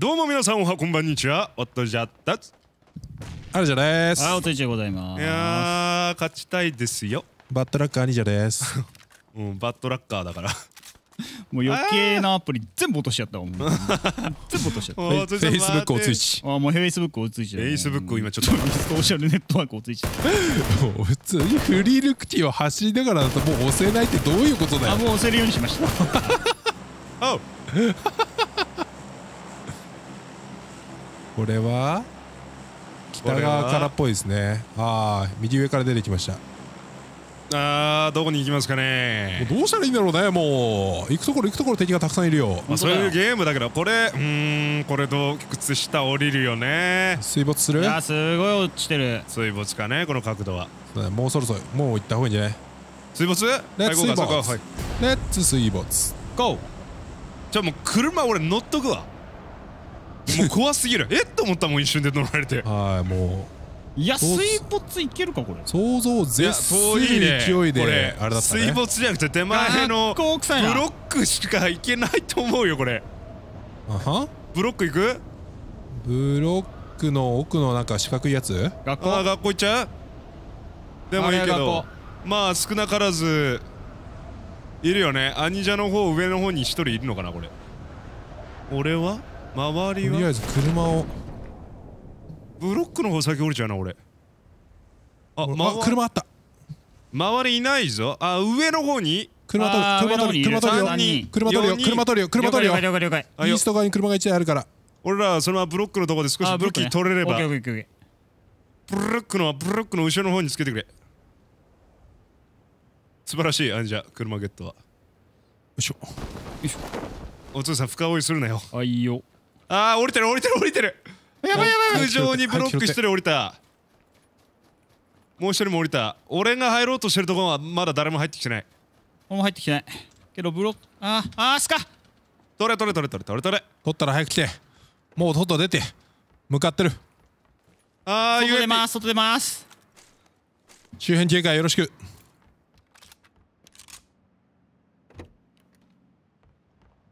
どうも皆さんおはこんばんにちはおっとじゃったつあるじゃですあおとじでございますいや勝ちたいですよバットラッカー兄者です うんバットラッカーだから もう余計なアプリ全部落としちゃったもん 全部落としちゃったフェイスブックをついちあもうフェイスブックをついフェイスブック今ちょっとソーシャルネットワークをついちゃった普通にフリールクティを走りながらだともう押せないってどういうことだよあもう押せるようにしましたあこれは北側からっぽいですねああ右上から出てきましたあーどこに行きますかねどうしたらいいんだろうねもう行くところ行くところ敵がたくさんいるよ、まあ、そういうゲームだけどこれうんこれと靴下降りるよね水没するいやすごい落ちてる水没かねこの角度はもうそろそろもう行った方がいいんじゃない水没レッ水没、レッツ水没ゴーじゃあもう車俺乗っとくわもう怖すぎるえっと思ったもん一瞬で乗られてはいもういや水没いけるかこれ想像絶する勢いであれだったね水没じゃなくて手前のブロックしかいけないと思うよこれあはブロックいくブロックの奥のなんか四角いやつ学校あ学校行っちゃうでもいいけどまあ少なからずいるよね兄者の方上の方に一人いるのかなこれ俺は周りはとりあえず車をブロックの方先降りちゃうな俺あ、ま、車あった周りいないぞあ上の方に車取る車取る車取るよ車取るよ車取るよ車取るよ了解了解イースト側に車が1台あるから俺らそのままブロックのとこで少し武器取れればブロックのブロックの後ろの方につけてくれ素晴らしいあんじゃ車ゲットはよいしょよいしょお父さん深追いするなよあいいよああ降りてる降りてる降りてるやばいやばい屋上にブロックてる降りたもう一人も降りた俺が入ろうとしてるところはまだ誰も入ってきてないもう入ってきてないけどブロックあーあーすか取れ取れ取れ取れ取れ取れ取ったら早く来てもう外出て向かってるああ外出ます外出ます周辺警戒よろしく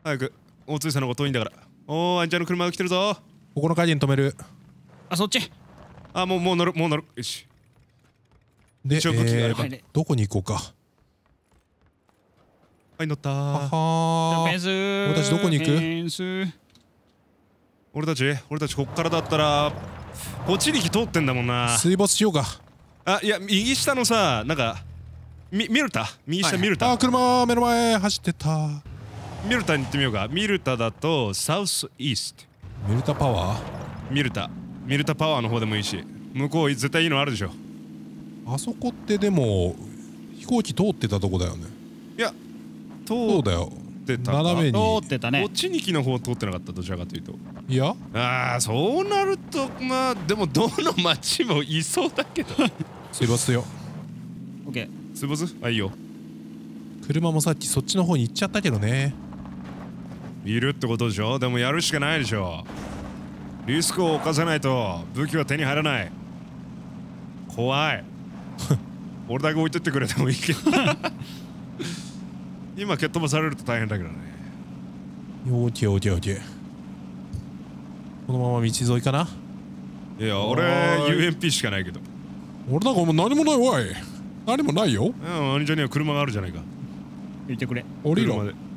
早く大津さんのこと遠いんだからおおあんちゃんの車が来てるぞここの階に止めるあそっちあもうもう乗るもう乗るよしで、えー、どこに行こうかはい乗ったはは俺たちどこに行く俺たち俺たちこっからだったらこっちに通ってんだもんな水没しようかあいや右下のさなんかみ見るた右下見るた、はい、あ車目の前走ってたミルタに行ってみようかミルタだとサウスイーストミルタパワーミルタミルタパワーの方でもいいし向こう絶対いいのあるでしょあそこってでも飛行機通ってたとこだよねいや通だよってた斜めに通ってたねこっちに木の方通ってなかったどちらかというといやああそうなるとまあでもどの町もいそうだけど水没 よオッケー水没あいいよ車もさっきそっちの方に行っちゃったけどねいるってことでしょでもやるしかないでしょリスクを犯さないと武器は手に入らない怖い 俺だけ置いてってくれてもいいけど 今蹴っ飛ばされると大変だけどねよてよてよてこのまま道沿いかないや俺 UMP しかないけど俺なんかもう何もないわい何もないようん兄ちゃんには車があるじゃないか言ってくれ降りろ車で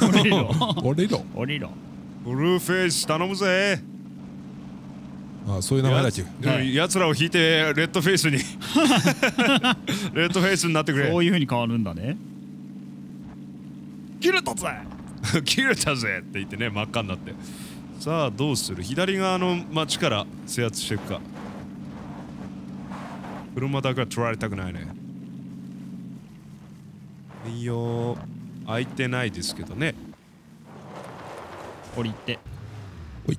降りろ 降りろ降りろブルーフェイス頼むぜあそういう名前だっけや,、つらを引いてレッドフェイスに レッドフェイスになってくれそういうふうに変わるんだね切れたぜ 切れたぜって言ってね真っ赤になってさあどうする左側の町から制圧していくか車だけは取られたくないねいいよ空いてないですけどね降りてほい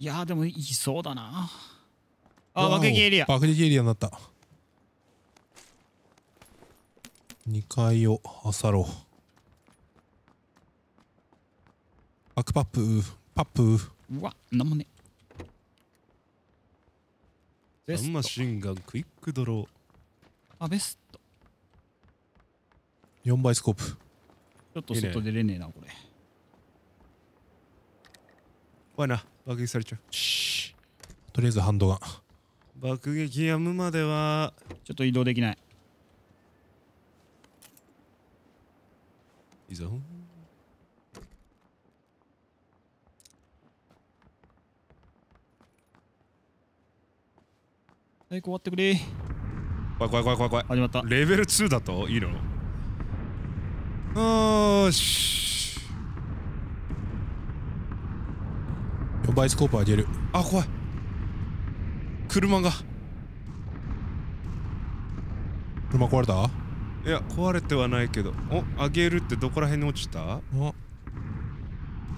いやでもいそうだなあ爆撃エリア爆撃エリアになった2階をあさろうバックパップパップうわなんもねサンマシンガンクイックドローあベスト4倍スコープちょっと外出れねえなこれ怖いな爆撃されちゃうとりあえずハンドガン爆撃やむまではちょっと移動できないいいぞ早く終わってくれ怖い怖い怖い怖い怖い始まったレベル2だといいのよーし4倍スコープ上げるあ怖い車が車壊れたいや壊れてはないけどお上げるってどこら辺に落ちたあ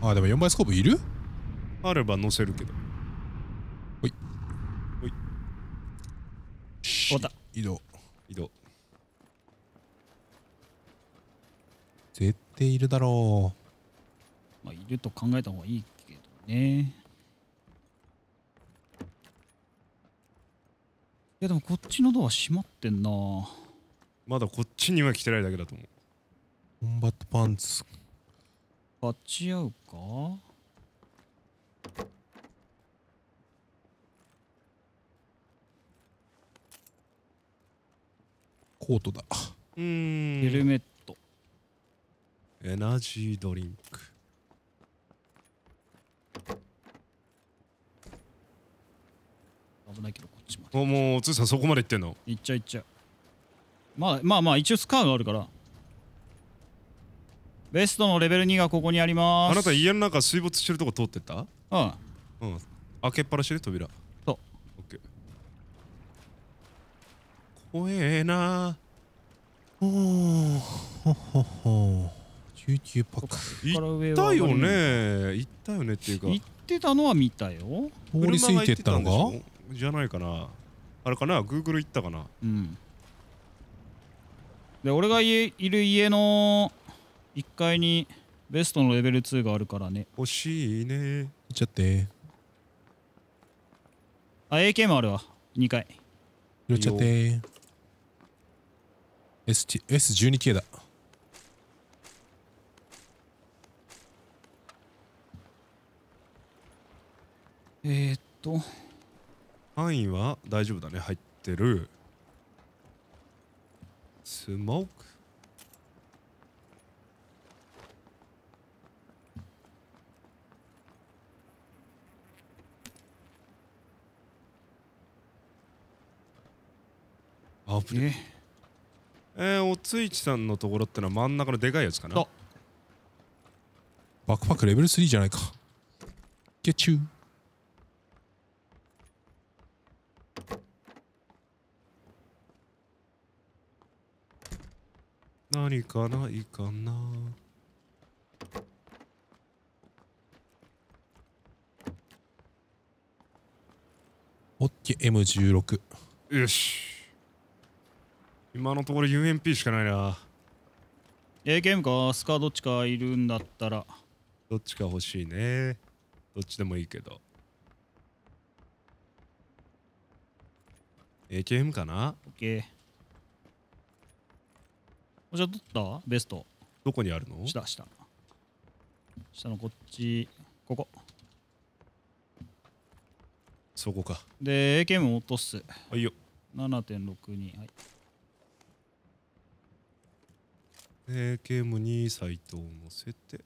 あでも4倍スコープいるあれば乗せるけど移動移動絶対いるだろうまあいると考えた方がいいけどねいやでもこっちのドア閉まってんなまだこっちには来てないだけだと思うコンバットパンツバッチ合うかコートだうんヘルメットエナジードリンク危なもうつうさんそこまでいってんのいっちゃいっちゃまあまあまあ一応スカーがあるからベストのレベル2がここにありますあなた家の中水没してるとこ通ってったうんうん開けっぱなしで扉怖えなおほほほ19パック行ったよね行ったよねっていうか行ってたのは見たよ通り過ぎてったのかじゃないかなあれかなグーグル行ったかなうんで俺がいいる家の1階にベストのレベル2があるからね欲しいね行っちゃってあ AK もあるわ2階行っちゃって ST S12K だえー、っと範囲は大丈夫だね入ってるスモークあぶねええー、おついちさんのところってのは真ん中のでかいやつかなバックパックレベル3じゃないかゲチュー何かないかなオッケー M16 よし今のところ UMP しかないな AKM かスカどっちかいるんだったらどっちか欲しいねどっちでもいいけど AKM かな ?OK おじゃ取ったベストどこにあるの下下下のこっちここそこかで AKM 落とすはいよ7.62はいえー、ゲームにサイトを載せて。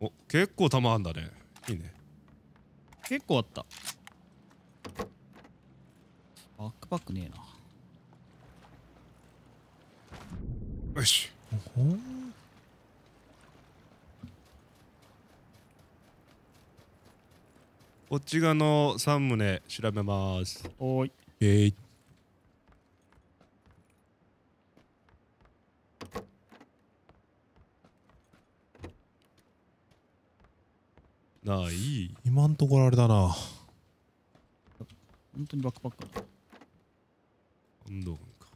お、結構弾あんだね。いいね。結構あった。バックパックねえな。よし。ほほこっち側の3棟調べます。おい。えーない今んところあれだな本当にバックパッカー運動軍か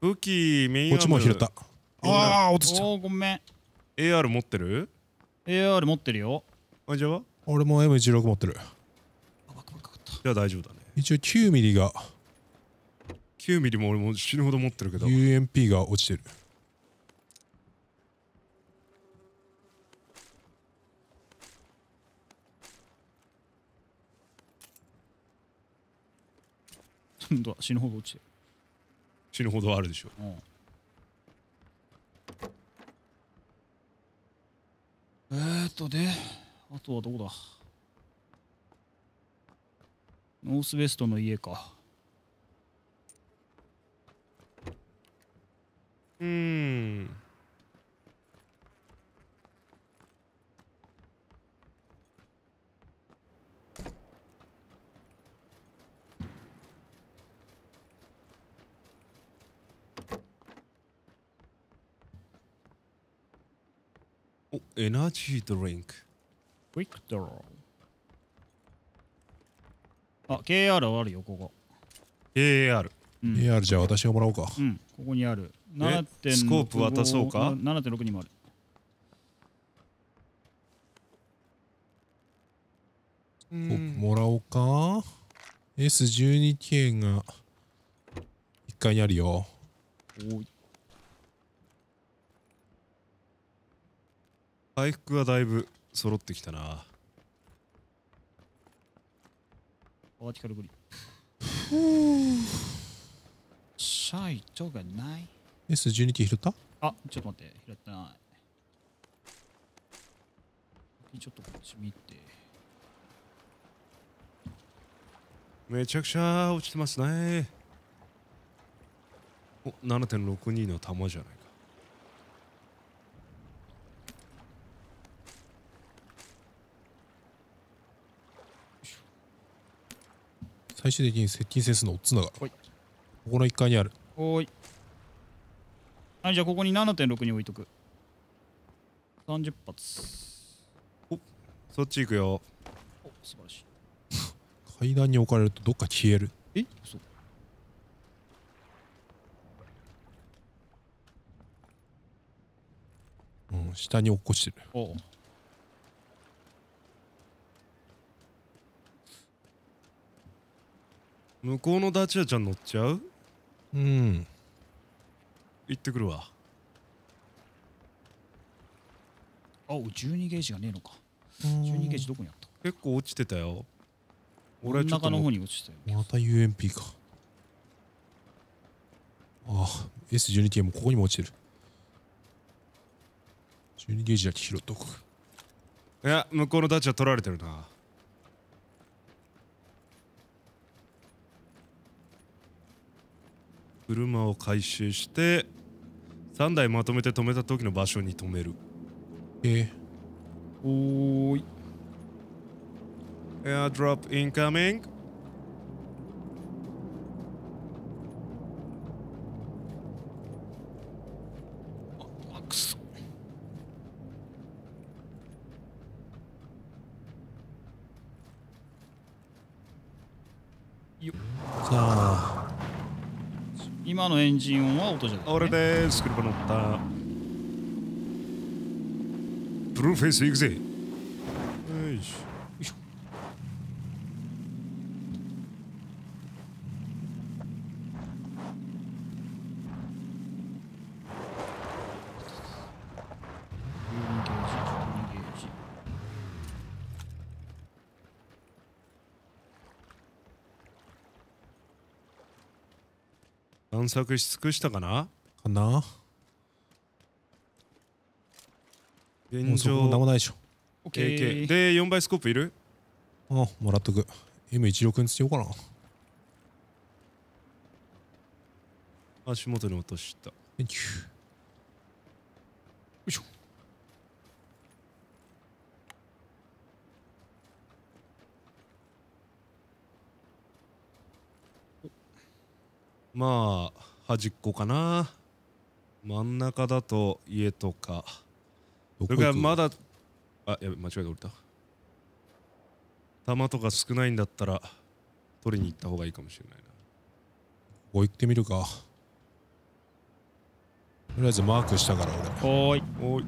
武器メインこっちも拾ったああ落としたおーごめん AR 持ってる AR 持ってるよあじゃあ俺も M16 持ってるあバックパッカー買ったじゃあ大丈夫だね一応9ミリが9ミリも俺も死ぬほど持ってるけど UMP が落ちてる死ぬほど落ちてる死ぬほどあるでしょう、うんえーっとで、あとはどこだノースウェストの家か。うーん。エナジードリンク。i n k b r i あ、KR あるよ、ここ。k r うん AR じゃあ私がもらおうか。うん、ここにある。スコープ渡そうかな ?7.6 にもある。うんもらおうか ?S12K が1階にあるよ。おい回復はだいぶ揃ってきたなバーティカルグリッシャイトがない S12 t 拾ったあちょっと待って拾ってないちょっとこっち見てめちゃくちゃ落ちてますねお7.62の弾じゃない最終的に接近戦すのオッズながここの1階にあるはいはいじゃあここに7.6に置いとく30発おそっち行くよお素晴らしい 階段に置かれるとどっか消えるえそううん下に落っこちてるおう向こうのダチアちゃん乗っちゃううん行ってくるわあ12ゲージがねえのか12ゲージどこにあった結構落ちてたよ俺は中の方に落ちてたよまた UMP かああ S12K もここにも落ちてる12ゲージだけ拾っとくいや向こうのダチは取られてるな車を回収して3台まとめて止めた時の場所に止めるえおーいエアドロップインカミングのエンジン音は音じゃない、ね、俺です車乗ったフェス行くぜ探索し尽くしたかなかな現状何もないでしょ KK で4倍スコープいるあもらっとく M16 につけようかな足元に落とした Thank まあ端っこかな真ん中だと家とかそれからまだあやべ間違えて降りた弾とか少ないんだったら取りに行った方がいいかもしれないなここ行ってみるかとりあえずマークしたから俺おーいおーい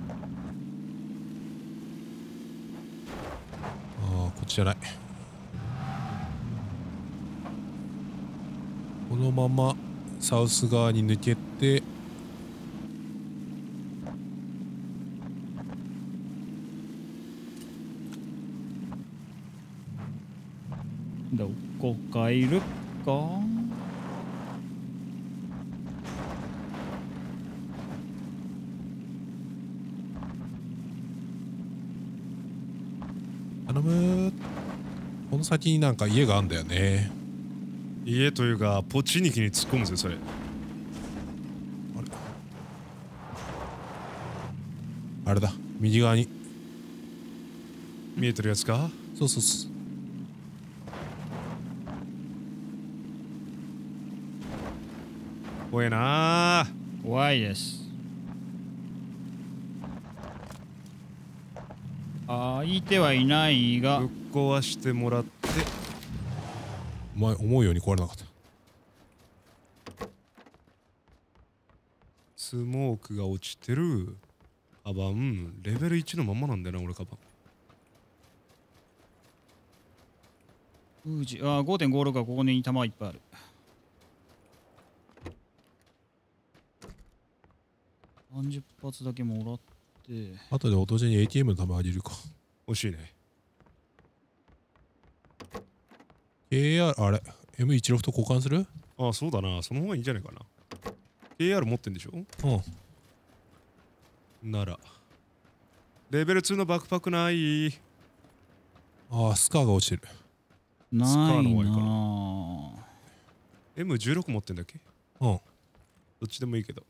ああこっちじゃないこのままサウス側に抜けてどこかいるか頼むこの先になんか家があんだよね家というかポチニキに突っ込むぜそれあれだ右側に見えてるやつかそうそうそう怖えな怖いですあいてはいないがぶっ壊してもらって前思うように壊れなかったスモークが落ちてるカバンレベル1のままなんだよな俺カバンああ5.56はここに弾いっぱいある30発だけもらって後で落とに ATM の弾あげるか惜しいね AR あれ m 1ロフト交換するああそうだなその方がいいんじゃないかな AR 持ってんでしょうんならレベル2のバックパックないああスカーが落ちてるないなスカーの終わりかな M16 持ってんだっけうんどっちでもいいけど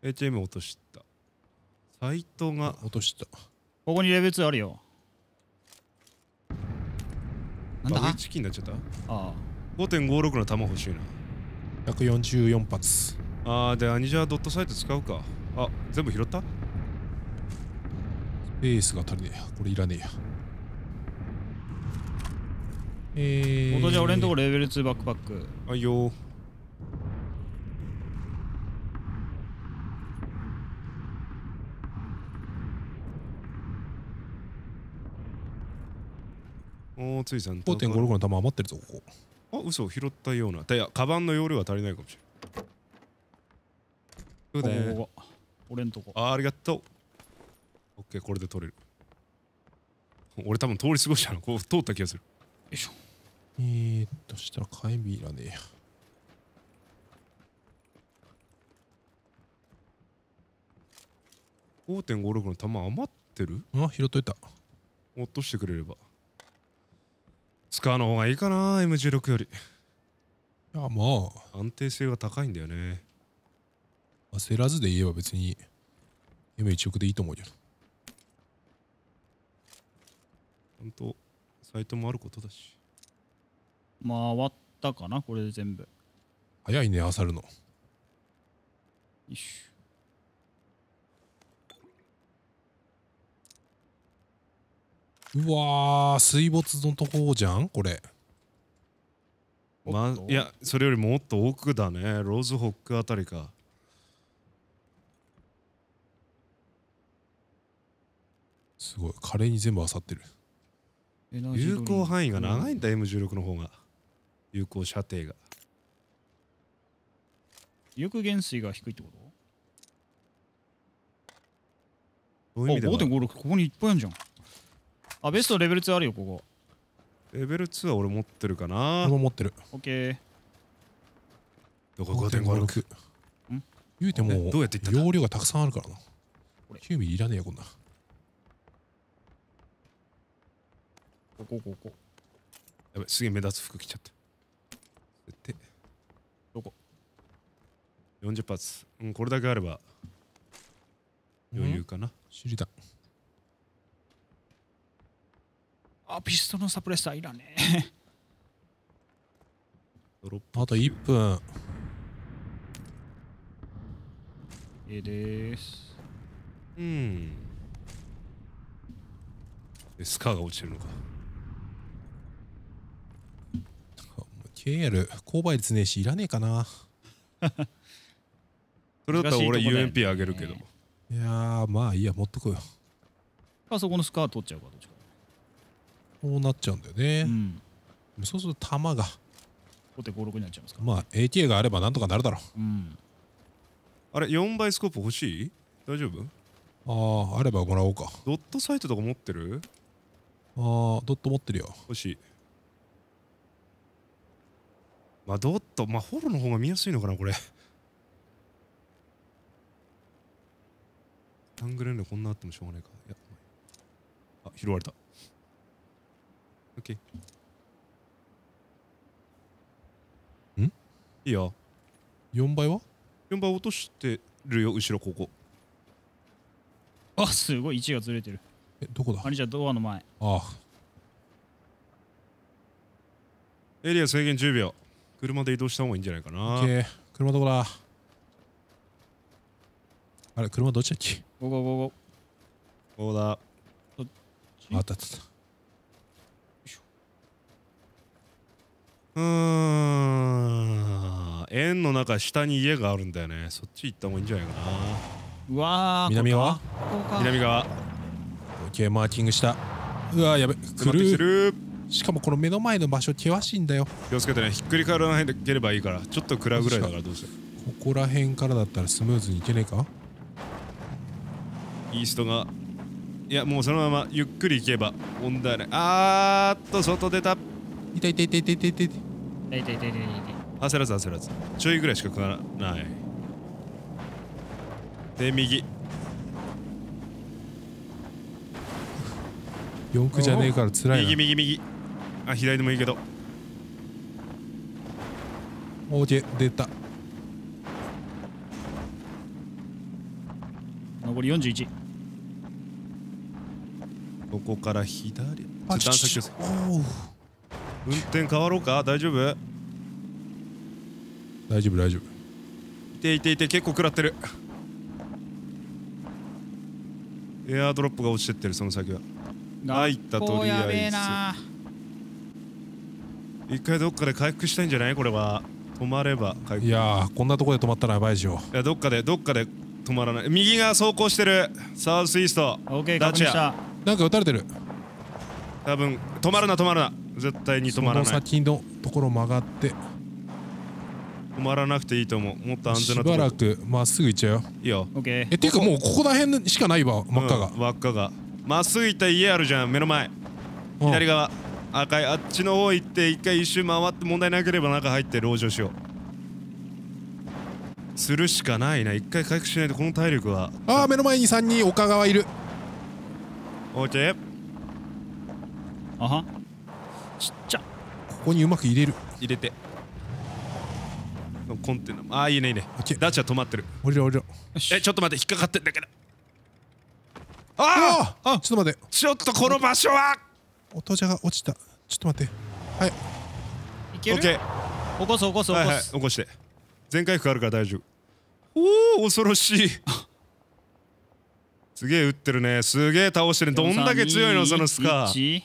HM 落としたサイトが落としたここにレベル2あるよなんだバグチキンになっちゃったああ5.56の弾欲しいな144発ああでアニジャードットサイト使うかあ全部拾ったスペースが足りねえこれいらねえやえー、元じゃ俺んとこレベル2バックパックあいよーついさん5.56の玉余ってるぞここあ嘘拾ったようないやカバンの容量は足りないかもしれんそうだよ俺んとこあありがとうオッケーこれで取れる俺多分通り過ごしたのこう通った気がするよいしょえー、っとしたら火炎瓶いらねえや5.56の玉余ってるあ拾っといた落としてくれれば使うの方がいいかな M16 よりいやまあ安定性が高いんだよね焦らずで言えば別に M1 億でいいと思うけどちゃんとサイトもあることだし回ったかなこれで全部早いねあさるのよしうわ水没のとこじゃんこれまあいやそれよりもっと奥だねローズホックあたりかすごい華麗に全部あさってる有効範囲が長いんだ、M16 の方が有効射程が威力減衰が低いってことそういう意味では5.56ここにいっぱいあるじゃんあベストレベル2あるよここレベル2は俺持ってるかな俺も持ってるオッケーどこ5.56ん言うてもどうやって容量がたくさんあるからなこ9ミリいらねえよこんなここここやべすげえ目立つ服着ちゃったでどこ40発うんこれだけあれば余裕かな知りたいあピストルのサプレッサーいらねド ロップあと1分ええですうんでスカーが落ちてるのか k l 購買率ねえしいらねえかな それだったら俺 UMP あげるけど、ね、いやまあいいや持っとくよあそこのスカー取っちゃうかどっちかうなっちゃうんだよね、うん、そうすると弾が後手5になっちゃいますかまあ AK があればなんとかなるだろう、うん、あれ4倍スコープ欲しい大丈夫あああればもらおうかドットサイトとか持ってるああドット持ってるよ欲しいまあドットまあホロの方が見やすいのかなこれアングレンレこんなあってもしょうがないかいやあ拾われた OK んいいや4倍は ?4 倍落としてるよ後ろここあすごい置がずれてるえどこだあれじゃドアの前ああエリア制限10秒車で移動した方がいいんじゃないかなオッケー車どこだあれ車どっちだっけここここここだあ、たつったうん円の中下に家があるんだよねそっち行った方がいいんじゃないかなうわ南側南側ケーマーキングしたうわやべくるるしかもこの目の前の場所険しいんだよ気をつけてねひっくり返らないでければいいからちょっと暗ぐらいだからどうしここら辺からだったらスムーズにいけねえかイーストがいやもうそのままゆっくり行けば問題ないあーっと外出た痛い痛い痛い痛い痛い痛い痛い痛い痛い痛い焦らず焦らずちょいぐらいしか食わないで右四駆じゃねえから辛いな右右右あ左でもいいけどオーケー出た残り41ここから左あっ段先ですおお運転変わろうか大丈夫大丈夫大丈夫いていていて結構食らってるエアドロップが落ちてってるその先は入ったとりあえず一回どっかで回復したいんじゃないこれは止まれば回復いやこんなとこで止まったらやばいでしょいやどっかでどっかで止まらない右が走行してるサウスイーストオーケーダなんか撃たれてる多分止まるな止まるな絶対に止まらないその先のところ曲がって止まらなくていいと思うもっと安全なとこしばらくまっすぐ行っちゃうよいいよオッケーえていうかもうここら辺しかないわ真っ赤が、うん、っがまっすぐ行った家あるじゃん目の前左側赤いあっちの方行って一回一周回って問題なければ中入って籠城しようするしかないな一回回復しないとこの体力はああ目の前に3人岡川いるオッケーあはちっちゃここにうまく入れる入れてコンテナああいいねいいねダチは止まってる降りろ降りろえちょっと待って引っかかってんだけどああちょっと待ってちょっとこの場所はお父ちゃんが落ちたちょっと待ってはいいける o 起こす起こす起こす、はいはい、起こして全回復あるから大丈夫おお恐ろしいすげえ打ってるねすげえ倒してるどんだけ強いのそのスカー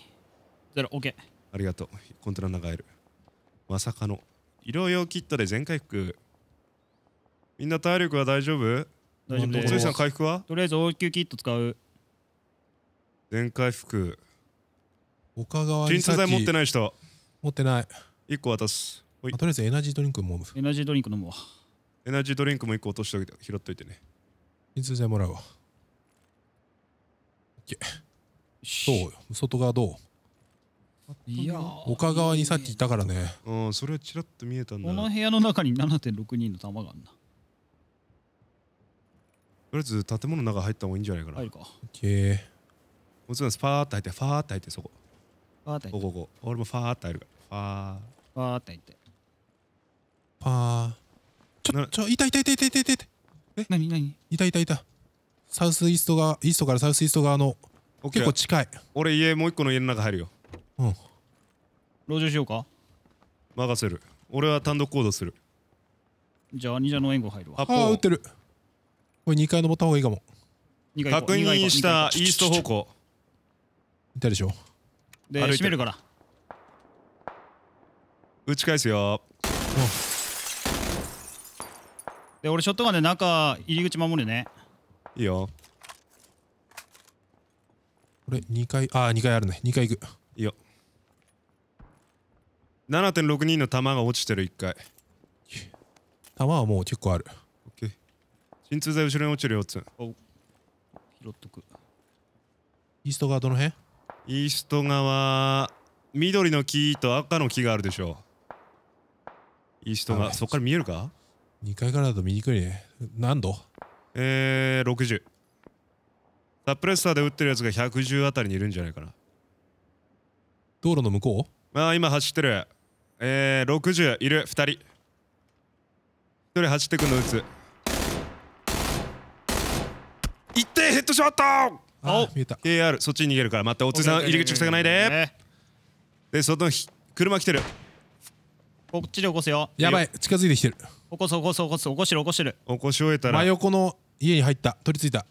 0 OK ありがとう。コントラルガエる。まさかの。医療用キットで全回復。みんな体力は大丈夫大丈夫です。さん回復はとりあえず応急キット使う。全回復。岡川に鎮痛剤持ってない人。持ってない。1個渡す。とりあえずエナジードリンクも。エナジードリンク飲むわ。エナジードリンクも1個落としておいて、拾っといてね。鎮痛剤もらうわ。オッケー。どう外側どういや丘側にさっきいたからねうんそれはちらっと見えたんだこの部屋の中に7.6人の弾があんとりあえず建物の中入った方がいいんじゃないかな入るかオッケーもちろんフパーッと入ってファーッと入ってそこファーっと入ってここ俺もファーって入るからファーファーって入ってファーちょちょいたいたいたいたいたいたいたえなにいたいたいたサウスイーストがイーストからサウスイースト側の結構近い俺家もう一個の家の中入るようん籠城しようか任せる俺は単独行動するじゃあ兄者の援護入るわああ撃ってるこれ2回登った方がいいかも確認したイースト方向いたでしょで閉めるから打ち返すよで俺ショットガンで中入り口守るねいいよこれ2回ああ2回あるね2回行くいいよ7 6人の弾が落ちてる1回弾はもう結構ある鎮痛剤後ろに落ちる4つお拾っとくイースト側どの辺イースト側緑の木と赤の木があるでしょイースト側そっから見えるか2階からだと見にくいね何度えー60サプレッサーで撃ってるやつが110あたりにいるんじゃないかな道路の向こうああ今走ってるえー、60いる2人1人走ってくの打つ一定ヘッドショットお見えた KR そっちに逃げるから待っておつさん入り口塞がないでで外の車来てるこっちで起こすよやばい近づいてきてる起こす起こす起こす起こしる起こしてる起こし終えたら真横の家に入った取り付いた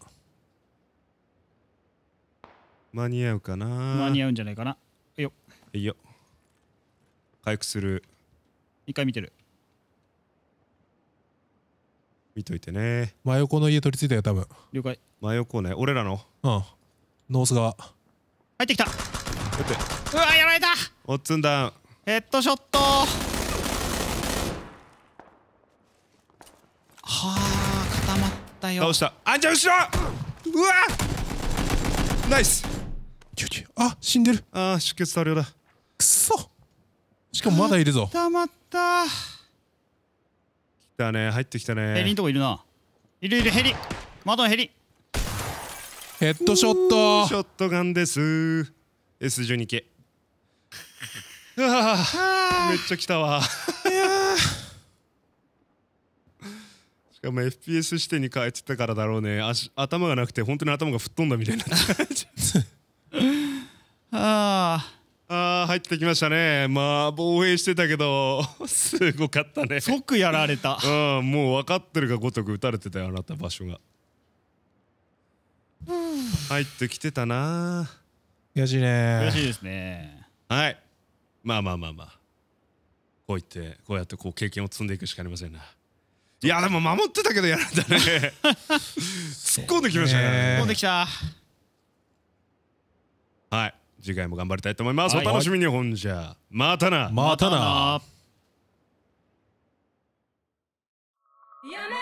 間に合うかな間に合うんじゃないかなよいいよ回復する一回見てる見といてね真横の家取り付いたよ多分了解真横ね俺らのうんノース側入ってきたってうわやられたおっつんだヘッドショットはあ固まったよ倒したあんちゃん後ろうわナイスあ死んでるああ出血多量だくそしかもまだいるぞたまった来たね入ってきたねヘリのとこいるないるいるヘリ窓のヘリヘッドショットショットガンです S12 系めっちゃ来たわしかも FPS 視点に変えてたからだろうね足頭がなくて本当に頭が吹っ飛んだみたいな ああああ入ってきましたねまあ防衛してたけど すごかったね即やられたうんもう分かってるがごとく打たれてたよあなた場所が入ってきてたな悔しいね悔しいですねはいまあまあまあまあこう言ってこうやってこう経験を積んでいくしかありませんないやでも守ってたけどやられたね 突っ込んできましたね突っ込んできたはい次回も頑張りたいと思います、はい、お楽しみに、ほんじゃまたなまたな、またな